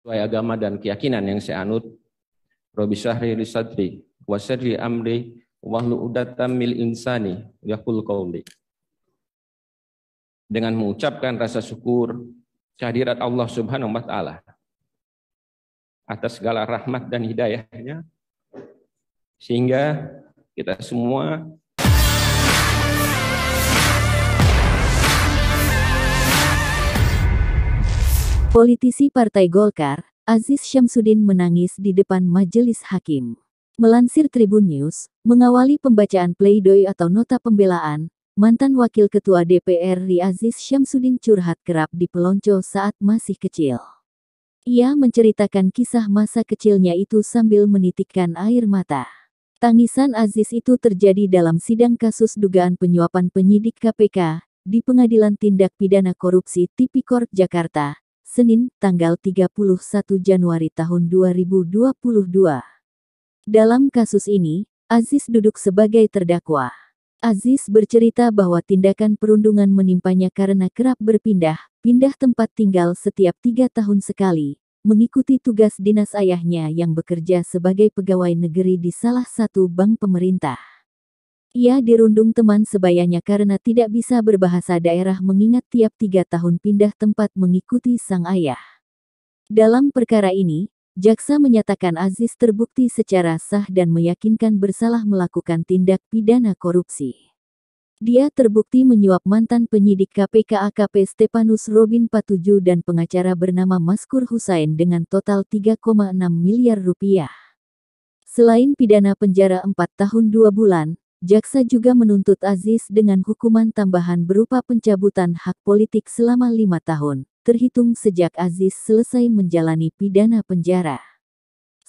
sesuai agama dan keyakinan yang saya anut. Robi syahri li sadri amri wahlu udatam mil insani yakul qawli. Dengan mengucapkan rasa syukur kehadirat Allah Subhanahu wa taala atas segala rahmat dan hidayahnya sehingga kita semua Politisi Partai Golkar, Aziz Syamsuddin menangis di depan majelis hakim. Melansir Tribun News, mengawali pembacaan pleidoy atau nota pembelaan, mantan Wakil Ketua DPR RI Aziz Syamsuddin curhat kerap di pelonco saat masih kecil. Ia menceritakan kisah masa kecilnya itu sambil menitikkan air mata. Tangisan Aziz itu terjadi dalam sidang kasus dugaan penyuapan penyidik KPK di Pengadilan Tindak Pidana Korupsi Tipikor Jakarta Senin, tanggal 31 Januari tahun 2022. Dalam kasus ini, Aziz duduk sebagai terdakwa. Aziz bercerita bahwa tindakan perundungan menimpanya karena kerap berpindah, pindah tempat tinggal setiap tiga tahun sekali, mengikuti tugas dinas ayahnya yang bekerja sebagai pegawai negeri di salah satu bank pemerintah. Ia dirundung teman sebayanya karena tidak bisa berbahasa daerah mengingat tiap tiga tahun pindah tempat mengikuti sang ayah. Dalam perkara ini, Jaksa menyatakan Aziz terbukti secara sah dan meyakinkan bersalah melakukan tindak pidana korupsi. Dia terbukti menyuap mantan penyidik KPK AKP Stepanus Robin Patuju dan pengacara bernama Maskur Husain dengan total 3,6 miliar rupiah. Selain pidana penjara 4 tahun 2 bulan, Jaksa juga menuntut Aziz dengan hukuman tambahan berupa pencabutan hak politik selama lima tahun, terhitung sejak Aziz selesai menjalani pidana penjara.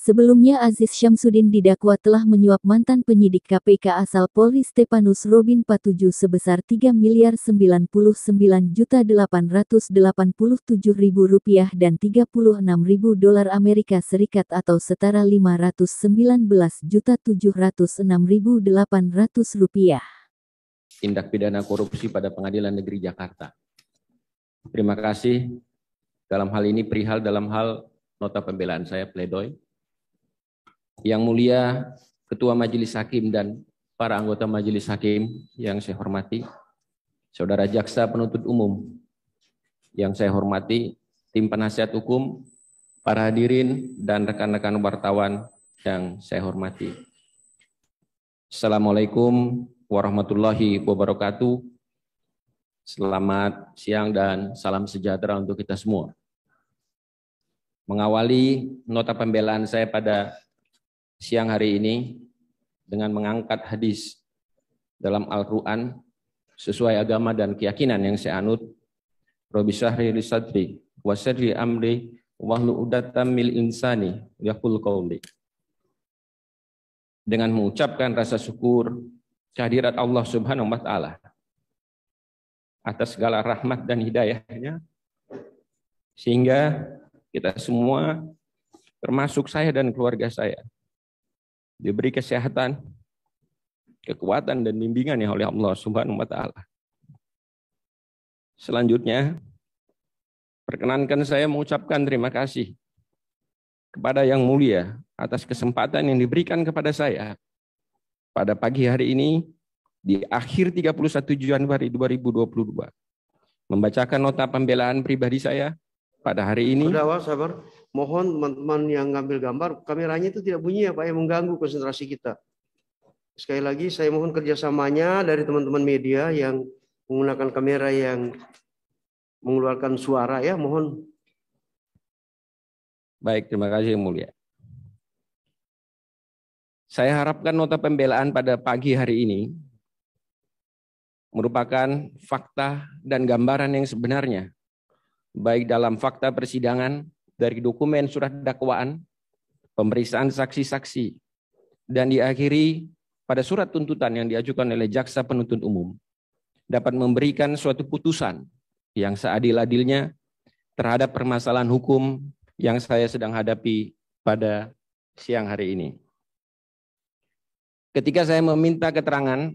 Sebelumnya Aziz Syamsuddin didakwa telah menyuap mantan penyidik KPK asal Polri Stepanus Robin Patuju sebesar 3 miliar rupiah dan $36.000 ribu dolar Amerika Serikat atau setara rp juta rupiah. Tindak pidana korupsi pada Pengadilan Negeri Jakarta. Terima kasih dalam hal ini perihal dalam hal nota pembelaan saya pledoi yang mulia Ketua Majelis Hakim dan para anggota Majelis Hakim yang saya hormati, Saudara Jaksa Penuntut Umum yang saya hormati, tim penasihat hukum, para hadirin dan rekan-rekan wartawan yang saya hormati. Assalamualaikum warahmatullahi wabarakatuh. Selamat siang dan salam sejahtera untuk kita semua. Mengawali nota pembelaan saya pada siang hari ini dengan mengangkat hadis dalam Al-Quran sesuai agama dan keyakinan yang saya anut. Robi syahri Lisadri, Wasadri amri wahlu udatam mil insani yakul qawli. Dengan mengucapkan rasa syukur kehadirat Allah Subhanahu wa taala atas segala rahmat dan hidayahnya sehingga kita semua termasuk saya dan keluarga saya diberi kesehatan, kekuatan dan bimbingan ya oleh Allah Subhanahu wa taala. Selanjutnya, perkenankan saya mengucapkan terima kasih kepada Yang Mulia atas kesempatan yang diberikan kepada saya pada pagi hari ini di akhir 31 Januari 2022 membacakan nota pembelaan pribadi saya pada hari ini. Pak, sabar. Mohon teman-teman yang ngambil gambar, kameranya itu tidak bunyi ya Pak, yang mengganggu konsentrasi kita. Sekali lagi saya mohon kerjasamanya dari teman-teman media yang menggunakan kamera yang mengeluarkan suara ya, mohon. Baik, terima kasih yang mulia. Saya harapkan nota pembelaan pada pagi hari ini merupakan fakta dan gambaran yang sebenarnya baik dalam fakta persidangan, dari dokumen surat dakwaan, pemeriksaan saksi-saksi, dan diakhiri pada surat tuntutan yang diajukan oleh jaksa penuntut umum dapat memberikan suatu putusan yang seadil-adilnya terhadap permasalahan hukum yang saya sedang hadapi pada siang hari ini. Ketika saya meminta keterangan,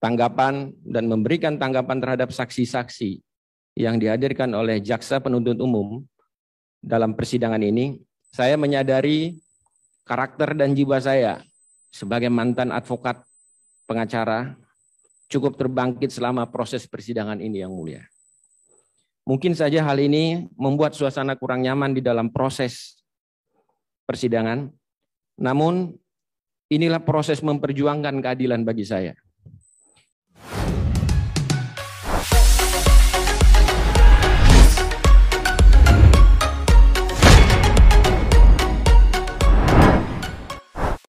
tanggapan, dan memberikan tanggapan terhadap saksi-saksi yang dihadirkan oleh jaksa penuntut umum dalam persidangan ini, saya menyadari karakter dan jiwa saya sebagai mantan advokat pengacara cukup terbangkit selama proses persidangan ini yang mulia. Mungkin saja hal ini membuat suasana kurang nyaman di dalam proses persidangan. Namun inilah proses memperjuangkan keadilan bagi saya.